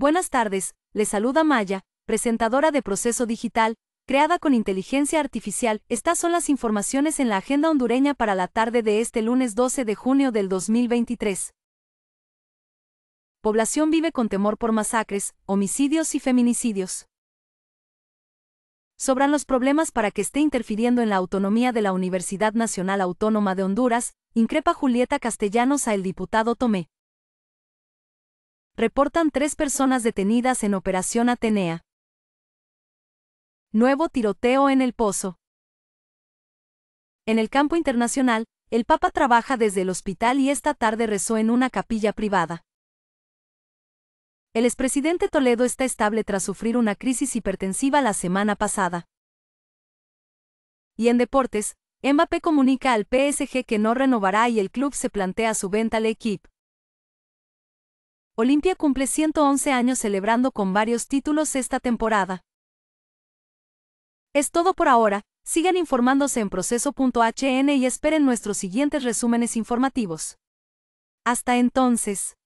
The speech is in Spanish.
Buenas tardes, les saluda Maya, presentadora de Proceso Digital, creada con inteligencia artificial. Estas son las informaciones en la agenda hondureña para la tarde de este lunes 12 de junio del 2023. Población vive con temor por masacres, homicidios y feminicidios. Sobran los problemas para que esté interfiriendo en la autonomía de la Universidad Nacional Autónoma de Honduras, increpa Julieta Castellanos a el diputado Tomé reportan tres personas detenidas en Operación Atenea. Nuevo tiroteo en el pozo. En el campo internacional, el Papa trabaja desde el hospital y esta tarde rezó en una capilla privada. El expresidente Toledo está estable tras sufrir una crisis hipertensiva la semana pasada. Y en deportes, Mbappé comunica al PSG que no renovará y el club se plantea su venta al equipo. Olimpia cumple 111 años celebrando con varios títulos esta temporada. Es todo por ahora, sigan informándose en proceso.hn y esperen nuestros siguientes resúmenes informativos. Hasta entonces.